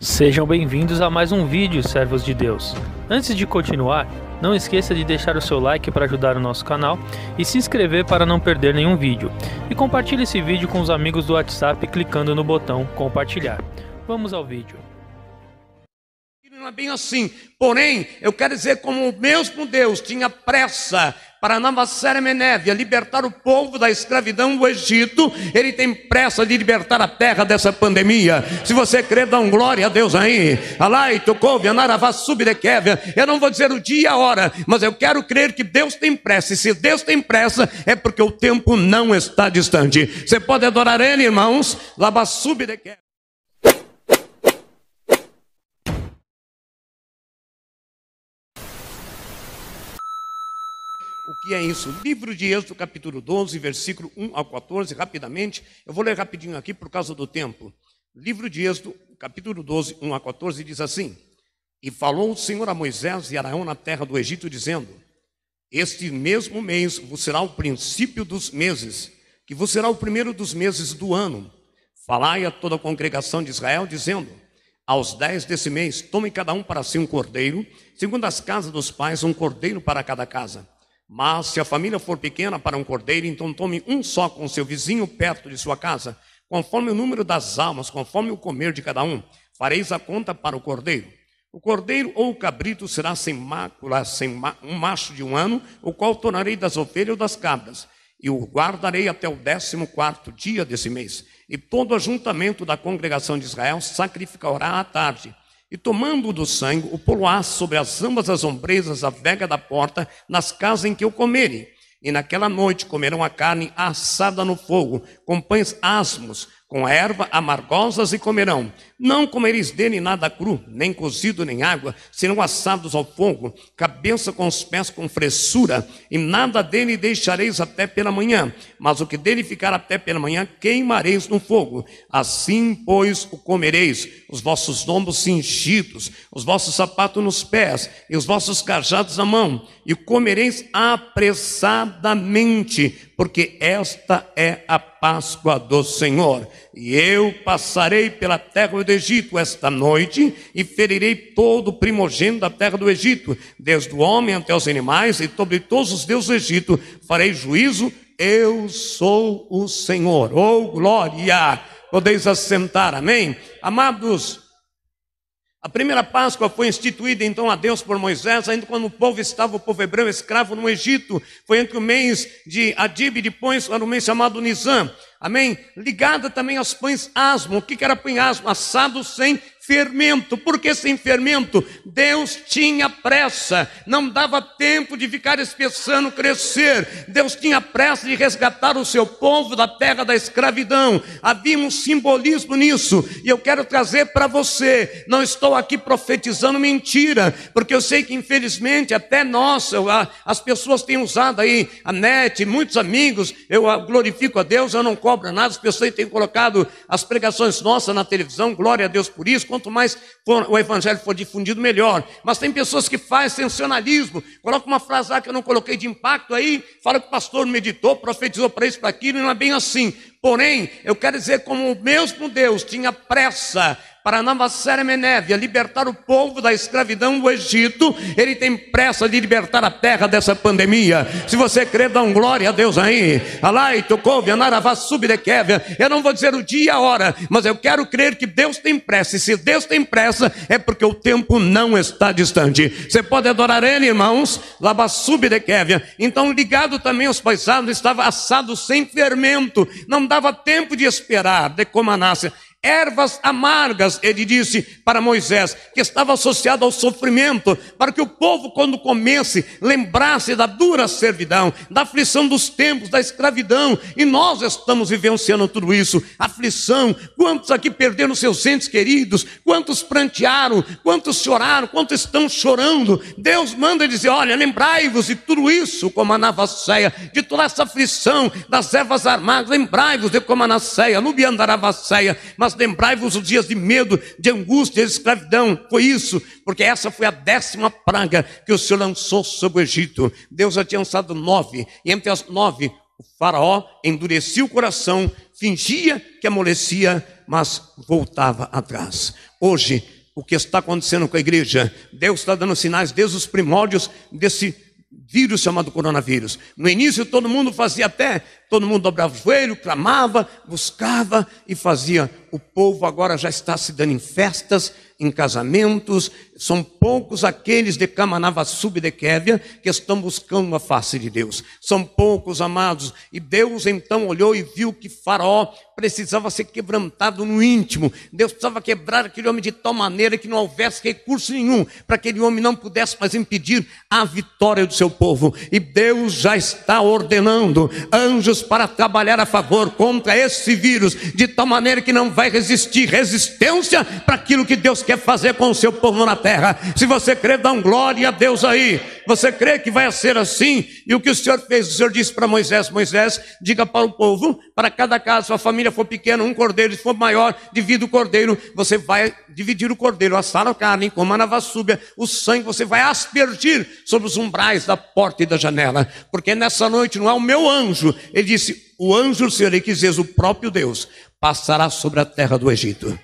Sejam bem-vindos a mais um vídeo, servos de Deus. Antes de continuar, não esqueça de deixar o seu like para ajudar o nosso canal e se inscrever para não perder nenhum vídeo. E compartilhe esse vídeo com os amigos do WhatsApp clicando no botão compartilhar. Vamos ao vídeo. Não é bem assim. Porém, eu quero dizer como o mesmo Deus tinha pressa para Navassarmeneve, a libertar o povo da escravidão do Egito. Ele tem pressa de libertar a terra dessa pandemia. Se você crê, dá um glória a Deus aí. Alai, Tokovia, Naravá, Subdekevia. Eu não vou dizer o dia e a hora, mas eu quero crer que Deus tem pressa. E se Deus tem pressa, é porque o tempo não está distante. Você pode adorar Ele, irmãos? Labá, Subdekevia. é isso. Livro de Êxodo, capítulo 12, versículo 1 a 14, rapidamente. Eu vou ler rapidinho aqui por causa do tempo. Livro de Êxodo, capítulo 12, 1 a 14, diz assim: E falou o Senhor a Moisés e Arão na terra do Egito, dizendo: Este mesmo mês vos será o princípio dos meses, que vos será o primeiro dos meses do ano. Falai a toda a congregação de Israel, dizendo: Aos dez desse mês, tomem cada um para si um cordeiro, segundo as casas dos pais, um cordeiro para cada casa. Mas se a família for pequena para um cordeiro, então tome um só com seu vizinho perto de sua casa, conforme o número das almas, conforme o comer de cada um. Fareis a conta para o cordeiro. O cordeiro ou o cabrito será sem mácula, sem um macho de um ano, o qual tornarei das ovelhas ou das cabras, e o guardarei até o décimo quarto dia desse mês. E todo o ajuntamento da congregação de Israel sacrificará à tarde e tomando do sangue, o poloás sobre as ambas as ombrejas a vega da porta, nas casas em que o comerem. E naquela noite comerão a carne assada no fogo, com pães asmos, com erva amargosas e comerão. Não comereis dele nada cru, nem cozido, nem água, serão assados ao fogo, cabeça com os pés com fressura, e nada dele deixareis até pela manhã, mas o que dele ficar até pela manhã queimareis no fogo. Assim, pois, o comereis, os vossos lombos cingidos, os vossos sapatos nos pés, e os vossos cajados na mão, e comereis apressadamente, porque esta é a Páscoa do Senhor. E eu passarei pela terra do Egito esta noite e ferirei todo o primogênito da terra do Egito, desde o homem até os animais e sobre todos os deuses do Egito farei juízo. Eu sou o Senhor. Oh glória! Podeis assentar. Amém. Amados, a primeira Páscoa foi instituída então a Deus por Moisés, ainda quando o povo estava, o povo hebreu escravo no Egito. Foi entre o mês de Adib e depois era o mês chamado Nisan. Amém? Ligada também aos pães asmo. O que era pão asmo? Assado sem fermento. Por que sem fermento? Deus tinha pressa, não dava tempo de ficar espessando crescer. Deus tinha pressa de resgatar o seu povo da terra da escravidão. Havia um simbolismo nisso, e eu quero trazer para você. Não estou aqui profetizando mentira, porque eu sei que infelizmente até nós, as pessoas têm usado aí a net, muitos amigos, eu ah, glorifico a Deus, eu não cobra nada, as pessoas têm colocado as pregações nossas na televisão, glória a Deus por isso, quanto mais for, o evangelho for difundido, melhor. Mas tem pessoas que fazem sensacionalismo, coloca uma frase lá que eu não coloquei de impacto aí, fala que o pastor meditou, profetizou para isso, para aquilo, e não é bem assim. Porém, eu quero dizer como o mesmo Deus tinha pressa para nova Menevia libertar o povo da escravidão do Egito, ele tem pressa de libertar a terra dessa pandemia. Se você crer, dá um glória a Deus aí. Alai, Tokovia, Naravá, Subdequevia. Eu não vou dizer o dia e a hora, mas eu quero crer que Deus tem pressa. E se Deus tem pressa, é porque o tempo não está distante. Você pode adorar Ele, irmãos, Labá, Subdequevia. Então, ligado também aos paisados estava assado sem fermento, não dava tempo de esperar, de ervas amargas, ele disse para Moisés, que estava associado ao sofrimento, para que o povo, quando comesse, lembrasse da dura servidão, da aflição dos tempos, da escravidão, e nós estamos vivenciando tudo isso. Aflição, quantos aqui perderam seus entes queridos, quantos prantearam, quantos choraram, quantos estão chorando. Deus manda dizer: olha, lembrai-vos de tudo isso, como a Navasseia, de toda essa aflição das ervas amargas, lembrai-vos de como a Nasseia, Nubiandaravasseia, mas mas lembrai-vos os dias de medo, de angústia, de escravidão. Foi isso, porque essa foi a décima praga que o Senhor lançou sobre o Egito. Deus já tinha lançado nove, e entre as nove, o faraó endurecia o coração, fingia que amolecia, mas voltava atrás. Hoje, o que está acontecendo com a igreja? Deus está dando sinais desde os primórdios desse vírus chamado coronavírus. No início todo mundo fazia até, todo mundo dobrava o joelho, clamava, buscava e fazia. O povo agora já está se dando em festas, em casamentos. São poucos aqueles de Camanava Sub de Kévia que estão buscando a face de Deus. São poucos amados. E Deus então olhou e viu que Faraó precisava ser quebrantado no íntimo. Deus precisava quebrar aquele homem de tal maneira que não houvesse recurso nenhum para que aquele homem não pudesse mais impedir a vitória do seu povo. E Deus já está ordenando anjos para trabalhar a favor contra esse vírus, de tal maneira que não vai resistir resistência para aquilo que Deus quer fazer com o seu povo na terra. Se você crê, dá um glória a Deus aí. Você crê que vai ser assim? E o que o Senhor fez? O Senhor disse para Moisés: Moisés, diga para o povo, para cada casa, sua família for pequena, um cordeiro, se for maior, divida o cordeiro. Você vai dividir o cordeiro, assar a carne, comer na vassúbia, o sangue você vai aspergir sobre os umbrais da porta e da janela. Porque nessa noite não é o meu anjo. Ele disse: o anjo Senhor, ele quis dizer, o próprio Deus, passará sobre a terra do Egito.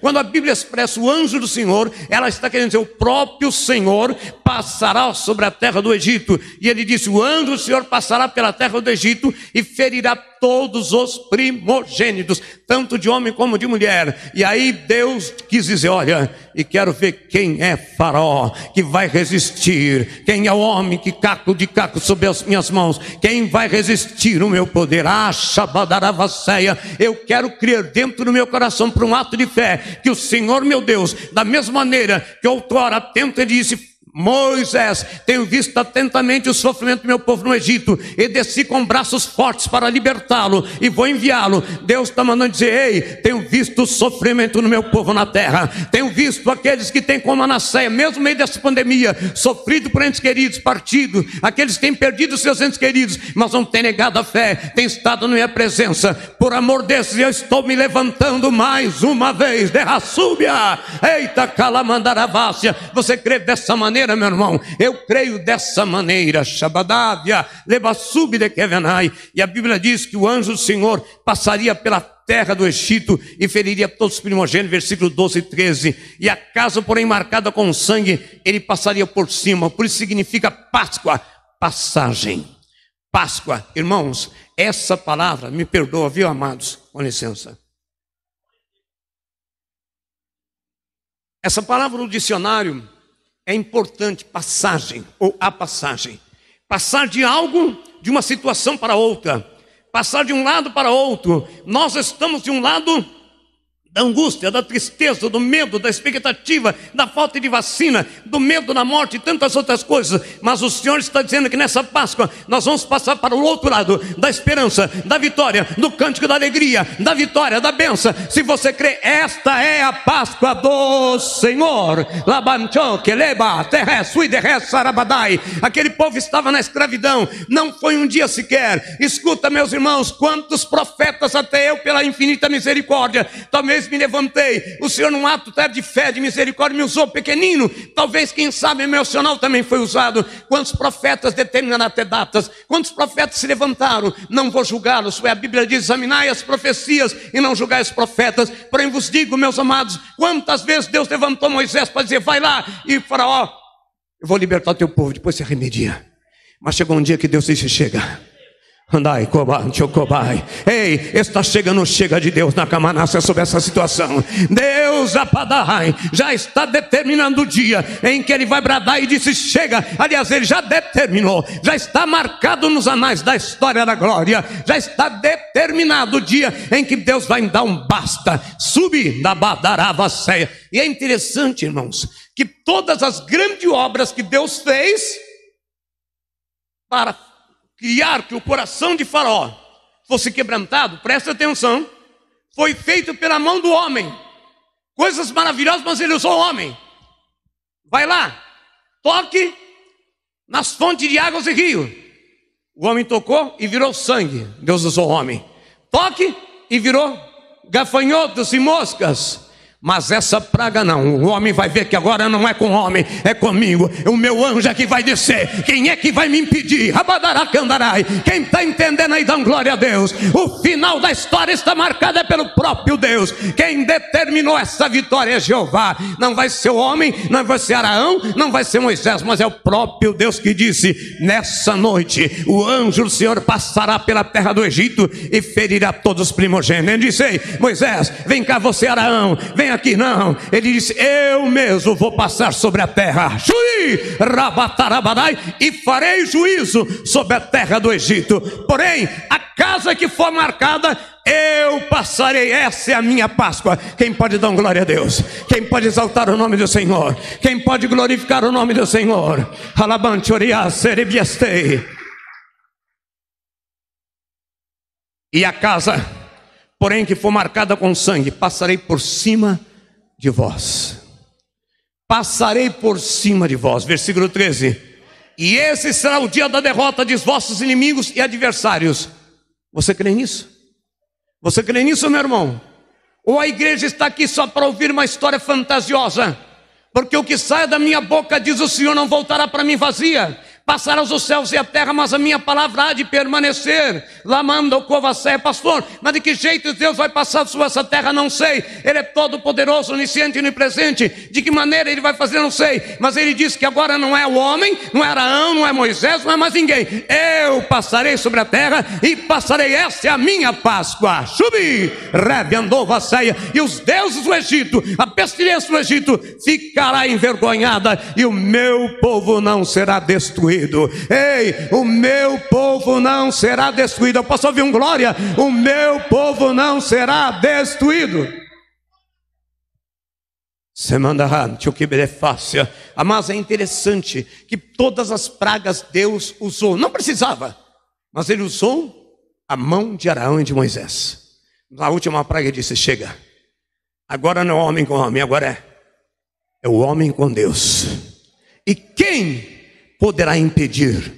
Quando a Bíblia expressa o anjo do Senhor, ela está querendo dizer o próprio Senhor passará sobre a terra do Egito. E ele disse: O anjo do Senhor passará pela terra do Egito e ferirá todos os primogênitos, tanto de homem como de mulher. E aí Deus quis dizer: Olha, e quero ver quem é Faraó que vai resistir, quem é o homem que caco de caco sob as minhas mãos, quem vai resistir o meu poder. Acha ah, badaravasseia, eu quero criar dentro do meu coração, para um ato de fé, que o Senhor meu Deus, da mesma maneira que outrora tenta e disse: Moisés, tenho visto atentamente o sofrimento do meu povo no Egito, e desci com braços fortes para libertá-lo, e vou enviá-lo. Deus está mandando dizer: Ei, tenho visto o sofrimento no meu povo na terra, tenho visto aqueles que têm como a nasceia, mesmo no meio dessa pandemia, sofrido por entes queridos, partido, aqueles que têm perdido seus entes queridos, mas não têm negado a fé, têm estado na minha presença. Por amor desses, eu estou me levantando mais uma vez, derraçúbia, eita, calamandarávácia. Você crê dessa maneira? maneira, meu irmão. Eu creio dessa maneira. Shabadávia, leva de Kevenai. E a Bíblia diz que o anjo do Senhor passaria pela terra do Egito e feriria todos os primogênitos, versículo 12 e 13. E a casa, porém, marcada com sangue, ele passaria por cima. Por isso significa Páscoa, passagem. Páscoa, irmãos, essa palavra, me perdoa, viu, amados? Com licença. Essa palavra no dicionário é importante passagem ou a passagem. Passar de algo, de uma situação para outra. Passar de um lado para outro. Nós estamos de um lado da angústia, da tristeza, do medo, da expectativa, da falta de vacina, do medo da morte e tantas outras coisas. Mas o Senhor está dizendo que nessa Páscoa nós vamos passar para o outro lado da esperança, da vitória, do cântico da alegria, da vitória, da benção. Se você crê, esta é a Páscoa do Senhor. Aquele povo estava na escravidão, não foi um dia sequer. Escuta, meus irmãos, quantos profetas até eu, pela infinita misericórdia, talvez vez me levantei. O Senhor, num ato de fé, de misericórdia, me usou pequenino. Talvez, quem sabe, emocional também foi usado. Quantos profetas determinaram até datas? Quantos profetas se levantaram? Não vou julgá-los. A Bíblia diz: examinai as profecias e não julgai os profetas. Porém, vos digo, meus amados, quantas vezes Deus levantou Moisés para dizer: vai lá e Faraó, eu vou libertar teu povo, depois se arremedia. Mas chegou um dia que Deus disse: chega. Andai, cobai, chocobai. Ei, está chegando, chega de Deus na Camanácia sobre essa situação. Deus, apadai, já está determinando o dia em que ele vai bradar e disse: chega. Aliás, ele já determinou, já está marcado nos anais da história da glória, já está determinado o dia em que Deus vai dar um basta. Sube da ceia. E é interessante, irmãos, que todas as grandes obras que Deus fez para criar que o coração de Faraó fosse quebrantado, presta atenção, foi feito pela mão do homem. Coisas maravilhosas, mas ele usou o homem. Vai lá, toque nas fontes de águas e rio. O homem tocou e virou sangue. Deus usou o homem. Toque e virou gafanhotos e moscas. Mas essa praga não, o homem vai ver que agora não é com o homem, é comigo. O meu anjo é que vai descer. Quem é que vai me impedir? Rabadaracandarai. Quem está entendendo aí, dá glória a Deus. O final da história está marcada é pelo próprio Deus. Quem determinou essa vitória é Jeová. Não vai ser o homem, não vai ser Araão, não vai ser Moisés, mas é o próprio Deus que disse: Nessa noite o anjo do Senhor passará pela terra do Egito e ferirá todos os primogênitos. Ele disse: Moisés, vem cá você, é Araão, venha aqui não. Ele disse: Eu mesmo vou passar sobre a terra. Juri, rabatarabadai, e farei juízo sobre a terra do Egito. Porém, a casa que for marcada, eu passarei. Essa é a minha Páscoa. Quem pode dar glória a Deus? Quem pode exaltar o nome do Senhor? Quem pode glorificar o nome do Senhor? Alabante, E a casa porém que for marcada com sangue, passarei por cima de vós. Passarei por cima de vós. Versículo 13. E esse será o dia da derrota dos vossos inimigos e adversários. Você crê nisso? Você crê nisso, meu irmão? Ou a igreja está aqui só para ouvir uma história fantasiosa? Porque o que sai da minha boca, diz o Senhor, não voltará para mim vazia Passarão os céus e a terra, mas a minha palavra há de permanecer. Lamando covacé, pastor, mas de que jeito Deus vai passar sobre essa terra? Não sei. Ele é todo poderoso, onisciente, onipresente. De que maneira ele vai fazer? Não sei. Mas ele diz que agora não é o homem, não é Araão, não é Moisés, não é mais ninguém. Eu passarei sobre a terra e passarei. Essa é a minha Páscoa. Subi, reviandou vaceia. E os deuses do Egito, a pestilência do Egito, ficará envergonhada e o meu povo não será destruído destruído. Ei, o meu povo não será destruído. Eu posso ouvir um glória? O meu povo não será destruído. A mas é interessante que todas as pragas Deus usou, não precisava, mas ele usou a mão de Arão e de Moisés. Na última praga disse: Chega, agora não é homem com homem, agora é, é o homem com Deus. E quem poderá impedir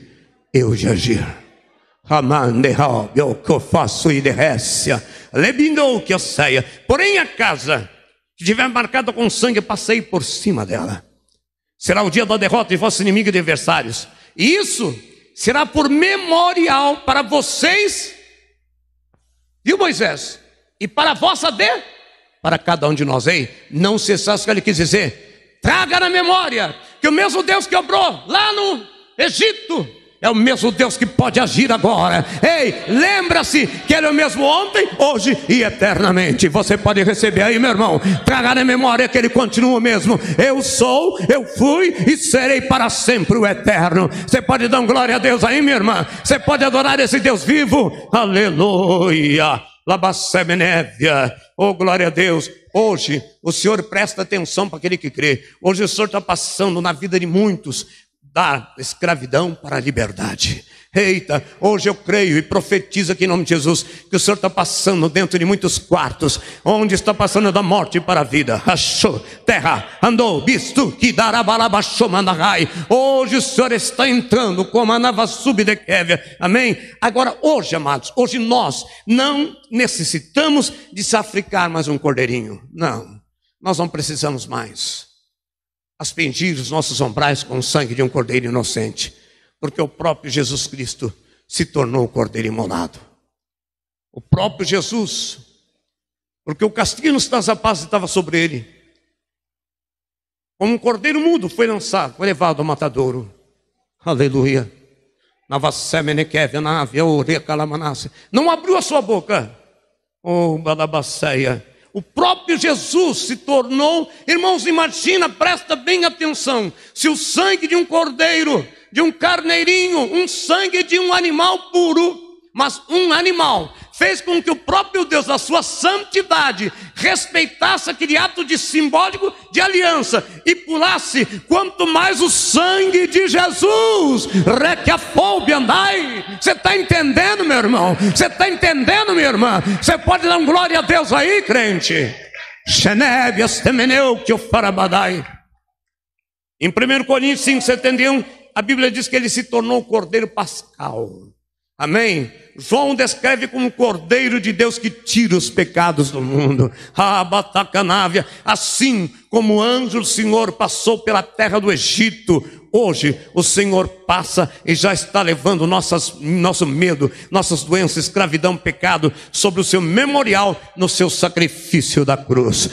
eu de agir? que Porém, a casa que tiver marcada com sangue, passei por cima dela. Será o dia da derrota de vosso inimigo e adversários. E isso será por memorial para vocês, viu Moisés? E para a vossa de, para cada um de nós. Ei, não cessar o que ele quis dizer. Traga na memória que o mesmo Deus que obrou lá no Egito é o mesmo Deus que pode agir agora. Ei, lembra-se que Ele é o mesmo ontem, hoje e eternamente. Você pode receber aí, meu irmão. Traga na memória que Ele continua o mesmo. Eu sou, eu fui e serei para sempre o eterno. Você pode dar um glória a Deus aí, minha irmã. Você pode adorar esse Deus vivo. Aleluia. Labacemenévia. Oh, glória a Deus. Hoje, o Senhor presta atenção para aquele que crê. Hoje, o Senhor está passando na vida de muitos da escravidão para a liberdade. Eita, hoje eu creio e profetizo aqui em nome de Jesus que o Senhor está passando dentro de muitos quartos, onde está passando da morte para a vida. Achou, terra, andou, visto que darabalabachomanahai. Hoje o Senhor está entrando como a nava subdequévia. Amém? Agora, hoje, amados, hoje nós não necessitamos de sacrificar mais um cordeirinho. Não, nós não precisamos mais aspingir os nossos ombrais com o sangue de um cordeiro inocente, porque o próprio Jesus Cristo se tornou o cordeiro imolado. O próprio Jesus, porque o castigo a rapazes estava sobre ele. Como um cordeiro mudo foi lançado, foi levado ao matadouro. Aleluia. É, Não abriu a sua boca. Oh, Balabaceia o próprio Jesus se tornou, irmãos, imagina, presta bem atenção: se o sangue de um cordeiro, de um carneirinho, um sangue de um animal puro, mas um animal fez com que o próprio Deus, na sua santidade, respeitasse aquele ato de simbólico de aliança e pulasse quanto mais o sangue de Jesus. Requiafoube andai. Você está entendendo, meu irmão? Você está entendendo, minha irmã? Você pode dar um glória a Deus aí, crente? Xenebe, temeneu que o farabadai. Em 1 Coríntios 5, 71, a Bíblia diz que ele se tornou o cordeiro pascal. Amém? João descreve como o cordeiro de Deus que tira os pecados do mundo. Rabatacanávia, assim como o anjo do Senhor passou pela terra do Egito, hoje o Senhor passa e já está levando nossas, nosso medo, nossas doenças, escravidão, pecado, sobre o seu memorial, no seu sacrifício da cruz.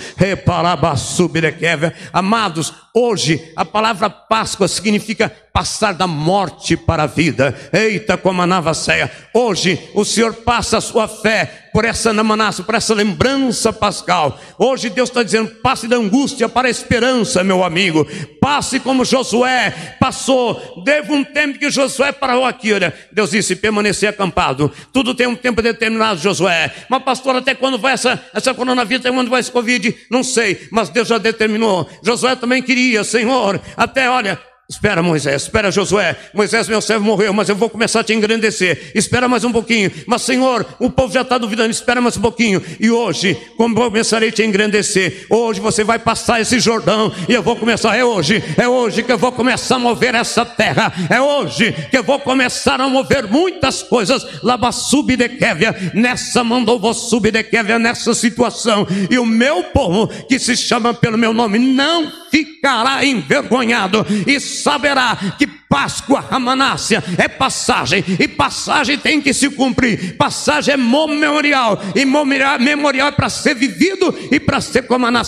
Amados, hoje a palavra Páscoa significa passar da morte para a vida. Eita, como a navaceia. Hoje o Senhor passa a sua fé por essa namanaça, por essa lembrança pascal. Hoje Deus está dizendo: passe da angústia para a esperança, meu amigo. Passe como Josué passou. Deve um tempo que Josué parou aqui. Olha, Deus disse: permanecer acampado. Tudo tem um tempo determinado, Josué. Mas, pastor, até quando vai essa, essa coronavírus? Até quando vai esse Covid? Não sei, mas Deus já determinou. Josué também queria, Senhor. Até, olha, Espera, Moisés, espera, Josué. Moisés, meu servo, morreu, mas eu vou começar a te engrandecer. Espera mais um pouquinho. Mas, Senhor, o povo já está duvidando. Espera mais um pouquinho. E hoje, como eu começarei a te engrandecer, hoje você vai passar esse Jordão e eu vou começar. É hoje, é hoje que eu vou começar a mover essa terra. É hoje que eu vou começar a mover muitas coisas. Laba subdequévia, nessa mandou vou subdequévia, nessa situação. E o meu povo, que se chama pelo meu nome, não fica ficará envergonhado e saberá que Páscoa, Ramanácia, é passagem, e passagem tem que se cumprir. Passagem é memorial, e memorial é para ser vivido e para ser como a na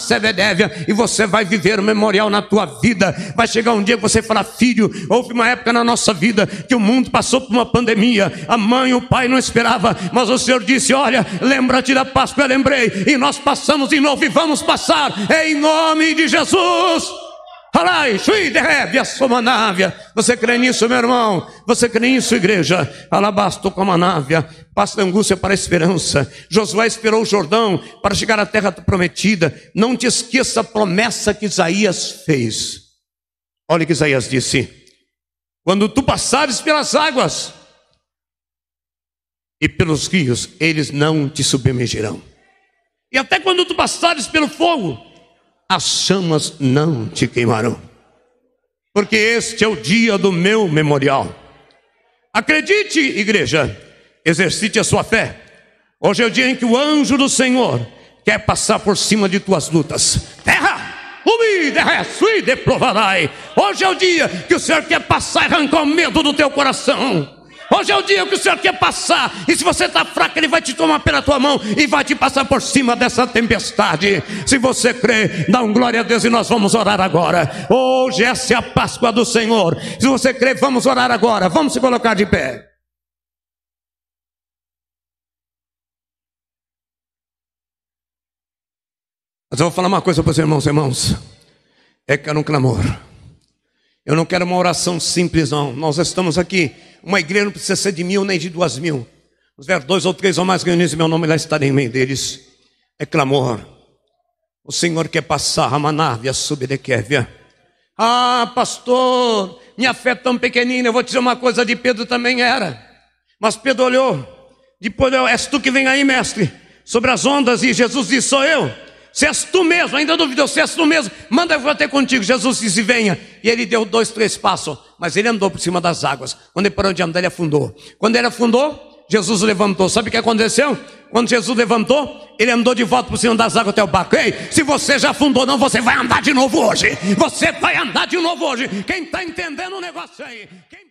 e você vai viver o memorial na tua vida. Vai chegar um dia que você falar, filho, houve uma época na nossa vida que o mundo passou por uma pandemia, a mãe e o pai não esperava, mas o Senhor disse: Olha, lembra-te da Páscoa, eu lembrei, e nós passamos de novo e vamos passar, em nome de Jesus. Alai, Shuiderevia, Somanávia. Você crê nisso, meu irmão? Você crê nisso, igreja? Alabasto com a manávia. passa da angústia para a esperança. Josué esperou o Jordão para chegar à terra prometida. Não te esqueça a promessa que Isaías fez. Olha o que Isaías disse: Quando tu passares pelas águas e pelos rios, eles não te submergirão. E até quando tu passares pelo fogo, as chamas não te queimarão, porque este é o dia do meu memorial. Acredite, igreja, exercite a sua fé. Hoje é o dia em que o anjo do Senhor quer passar por cima de tuas lutas. Terra! e Hoje é o dia que o Senhor quer passar e arrancar o medo do teu coração. Hoje é o dia que o Senhor quer passar. E se você está fraco, Ele vai te tomar pela tua mão e vai te passar por cima dessa tempestade. Se você crê, dá um glória a Deus e nós vamos orar agora. Hoje essa é a Páscoa do Senhor. Se você crê, vamos orar agora. Vamos se colocar de pé. Mas eu vou falar uma coisa para os irmãos e irmãos. É que era um clamor. Eu não quero uma oração simples, não. Nós estamos aqui uma igreja não precisa ser de mil nem de duas mil. os ver dois ou três ou mais reunidos em meu nome, lá estarem em meio deles. É clamor. O Senhor quer passar a manávia subdequérvia. Ah, pastor, minha fé é tão pequenina. Eu vou te dizer uma coisa de Pedro também era. Mas Pedro olhou. Depois, és tu que vem aí, mestre, sobre as ondas. E Jesus disse, sou eu se és tu mesmo, ainda duvidou, se és tu mesmo, manda eu até contigo. Jesus disse: venha. E ele deu dois, três passos, mas ele andou por cima das águas. Quando ele parou de andar, ele afundou. Quando ele afundou, Jesus levantou. Sabe o que aconteceu? Quando Jesus levantou, ele andou de volta por cima das águas até o barco. Ei, se você já afundou, não, você vai andar de novo hoje. Você vai andar de novo hoje. Quem está entendendo o negócio aí? Quem...